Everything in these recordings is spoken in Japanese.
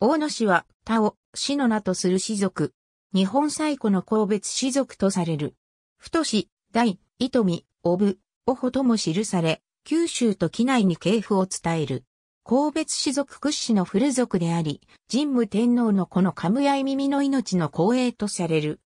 大野氏は、他を、氏の名とする氏族。日本最古の神別氏族とされる。太氏、大、糸見、おぶ、おほとも記され、九州と機内に系譜を伝える。神別氏族屈指の古族であり、神武天皇のこのカムヤイ耳の命の光栄とされる。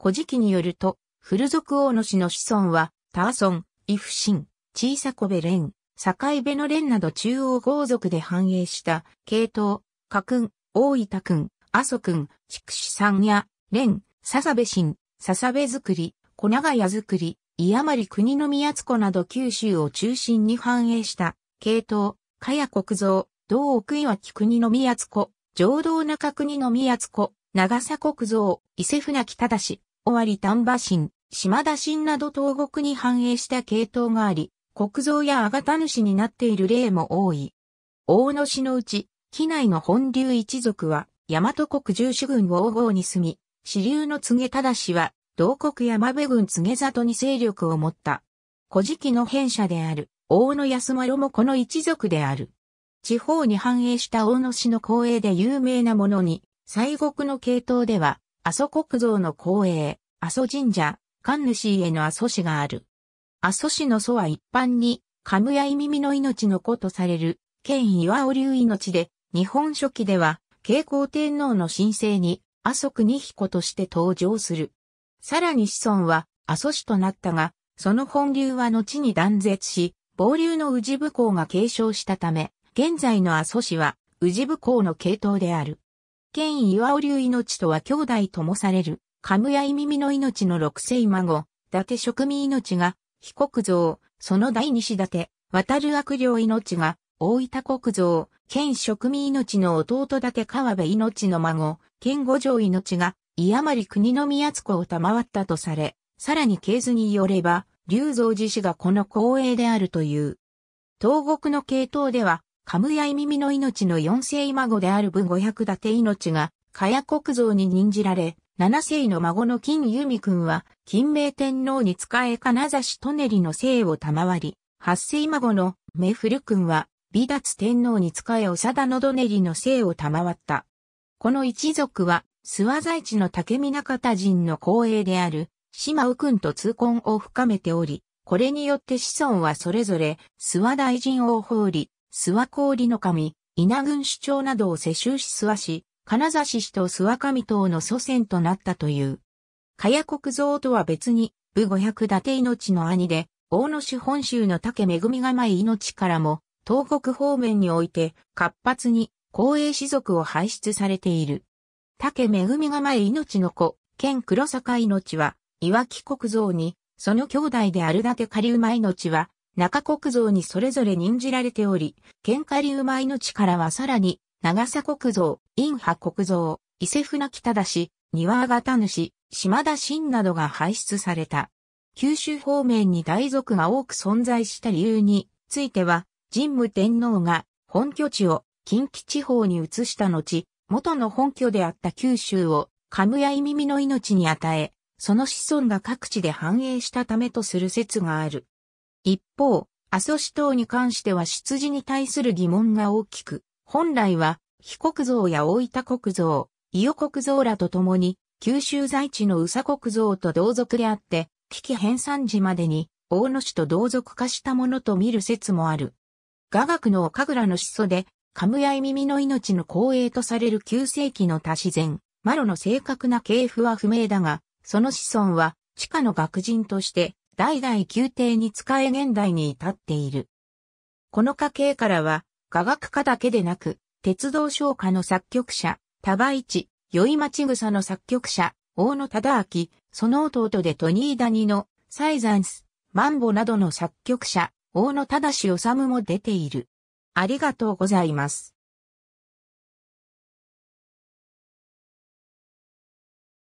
古事記によると、古族大野氏の子孫は、ターソン、イフシン、小さこべ連、境部の連など中央豪族で繁栄した系統、家ん、大分君、阿蘇君、筑紫山や、蓮、笹部新、笹部作り、小長屋作り、伊余り国の宮津子など九州を中心に繁栄した、系統、加谷国造、道奥岩木国の宮津子、浄道中国の宮津子、長佐国造、伊勢船木忠氏、尾張丹波神、島田神など東国に繁栄した系統があり、国造やあがた主になっている例も多い。大野市のうち、機内の本流一族は、大和国重主軍を黄金に住み、支流の告げ正は、同国山部軍告げ里に勢力を持った。古事記の編者である、大野安丸もこの一族である。地方に繁栄した大野氏の光栄で有名なものに、西国の系統では、阿蘇国像の光栄、阿蘇神社、神主への阿蘇氏がある。阿蘇氏の祖は一般に、神谷や耳の命の子とされる、県岩尾流命で、日本書紀では、慶光天皇の神聖に、阿蘇国彦として登場する。さらに子孫は阿蘇氏となったが、その本流は後に断絶し、暴流の宇治部公が継承したため、現在の阿蘇氏は宇治部公の系統である。剣岩尾流命とは兄弟ともされる、カムヤイ耳の命の六世孫、伊達職民命が、被告像、その第二子伊達、渡る悪霊命が、大分国像、県職民命の弟だけ川辺命の孫、県五条命が、まり国の宮津子を賜ったとされ、さらに系図によれば、龍蔵寺氏がこの光栄であるという。東国の系統では、カムヤイ耳の命の四世孫である分五百立命が、かや国蔵に任じられ、七世の孫の金由美君は、金明天皇に仕え金指利リの姓を賜り、八世孫の目古君は、美達天皇に仕え長田のどねりの姓を賜った。この一族は、諏訪在地の竹見中田人の後衛である、島右君と通婚を深めており、これによって子孫はそれぞれ、諏訪大臣王法理、諏訪氷の神、稲軍主張などを世襲し諏訪氏、金指氏と諏訪神党の祖先となったという。かや国蔵とは別に、部五百伊達命の兄で、大野市本州の竹恵がまい命からも、東北方面において活発に公営士族を輩出されている。竹恵が前命の子、兼黒坂命は、岩木国蔵に、その兄弟である伊達狩馬命は、中国蔵にそれぞれ任じられており、県狩馬命からはさらに、長佐国蔵、陰波国蔵、伊勢船北田氏、庭型主、島田新などが輩出された。九州方面に大族が多く存在した理由については、神武天皇が本拠地を近畿地方に移した後、元の本拠であった九州を、カムヤイミミの命に与え、その子孫が各地で繁栄したためとする説がある。一方、阿蘇市等に関しては出自に対する疑問が大きく、本来は、非国像や大分国像、伊予国像らと共に、九州在地の宇佐国像と同族であって、危機編纂時までに、大野市と同族化したものと見る説もある。雅楽の岡倉の始祖で、カムヤイ耳の命の光栄とされる9世紀の多自然、マロの正確な系譜は不明だが、その子孫は、地下の学人として、代々宮廷に仕え現代に至っている。この家系からは、雅楽家だけでなく、鉄道商家の作曲者、多倍市、宵町草の作曲者、大野忠明、その弟でトニーダニの、サイザンス、マンボなどの作曲者、大野正治も出ている。ありがとうございます。